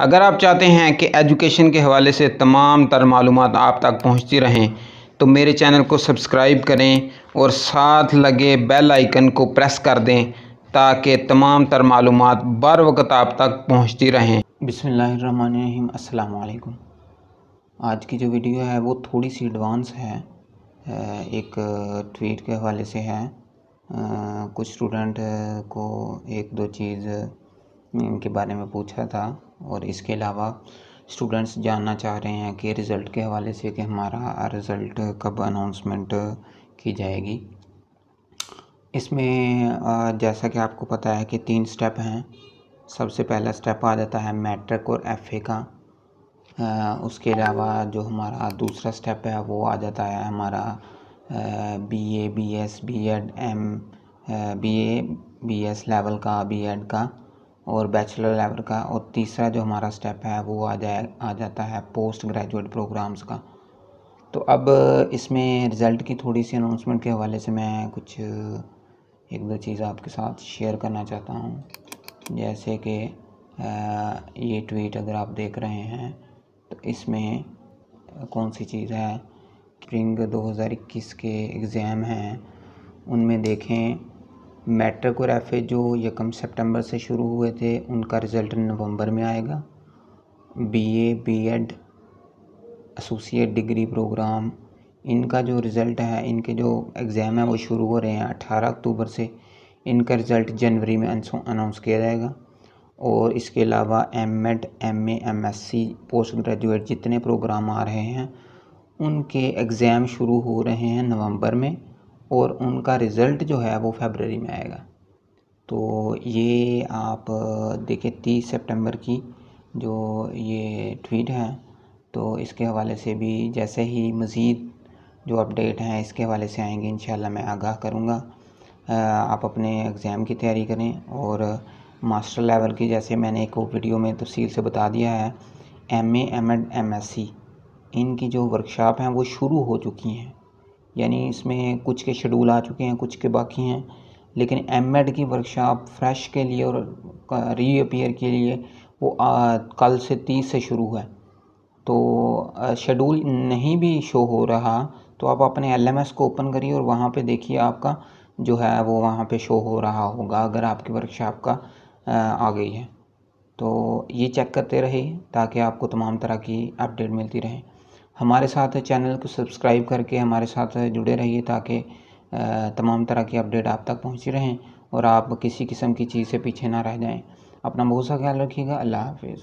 अगर आप चाहते हैं कि एजुकेशन के हवाले से तमाम तर मालूम आप तक पहुँचती रहें तो मेरे चैनल को सब्सक्राइब करें और साथ लगे बेल आइकन को प्रेस कर दें ताकि तमाम तर मालूम बर वक्त आप तक पहुँचती रहें बसमिल अलकुम आज की जो वीडियो है वो थोड़ी सी एडवांस है एक ट्वीट के हवाले से है कुछ स्टूडेंट को एक दो चीज़ इनके बारे में पूछा था और इसके अलावा स्टूडेंट्स जानना चाह रहे हैं कि रिज़ल्ट के हवाले से कि हमारा रिज़ल्ट कब अनाउंसमेंट की जाएगी इसमें जैसा कि आपको पता है कि तीन स्टेप हैं सबसे पहला स्टेप आ जाता है मैट्रिक और एफ का उसके अलावा जो हमारा दूसरा स्टेप है वो आ जाता है हमारा B A B S B Ed M B A B S level का बी एड का और बैचलर लेवल का और तीसरा जो हमारा स्टेप है वो आ जाए आ जाता है पोस्ट ग्रेजुएट प्रोग्राम्स का तो अब इसमें रिज़ल्ट की थोड़ी सी अनाउंसमेंट के हवाले से मैं कुछ एक दो चीज़ आपके साथ शेयर करना चाहता हूँ जैसे कि ये ट्वीट अगर आप देख रहे हैं तो इसमें कौन सी चीज़ है स्प्रिंग 2021 के एग्ज़ाम हैं उनमें देखें मैट्रिक और एफ जो यकम सितंबर से शुरू हुए थे उनका रिज़ल्ट नवंबर में आएगा BA BEd associate degree program इनका जो रिज़ल्ट है इनके जो एग्ज़ाम है वो शुरू हो रहे हैं अठारह अक्टूबर से इनका रिज़ल्ट जनवरी में अनाउंस किया जाएगा और इसके अलावा M Ed M M S C post graduate जितने प्रोग्राम आ रहे हैं उनके एग्ज़ाम शुरू हो रहे हैं नवंबर में और उनका रिज़ल्ट जो है वो फेबररी में आएगा तो ये आप देखिए तीस सितंबर की जो ये ट्वीट है तो इसके हवाले से भी जैसे ही मज़ीद जो अपडेट हैं इसके हवाले से आएंगे इन मैं आगाह करूँगा आप अपने एग्ज़ाम की तैयारी करें और मास्टर लेवल की जैसे मैंने एक वीडियो में तफसील से बता दिया है M M Ed M S C इनकी जो वर्कशॉप हैं वो शुरू हो चुकी हैं यानी इसमें कुछ के शेड्यूल आ चुके हैं कुछ के बाकी हैं लेकिन एम की वर्कशॉप फ्रेश के लिए और रीअपियर के लिए वो आ, कल से तीस से शुरू है तो शेड्यूल नहीं भी शो हो रहा तो आप अपने एल को ओपन करिए और वहाँ पे देखिए आपका जो है वो वहाँ पे शो हो रहा होगा अगर आपकी वर्कशॉप का आ गई है तो ये चेक करते रहिए ताकि आपको तमाम तरह की अपडेट मिलती रहे हमारे साथ चैनल को सब्सक्राइब करके हमारे साथ जुड़े रहिए ताकि तमाम तरह की अपडेट आप तक पहुँची रहें और आप किसी किस्म की चीज़ से पीछे ना रह जाएँ अपना बहुत सा ख्याल रखिएगा अल्लाह हाफिज़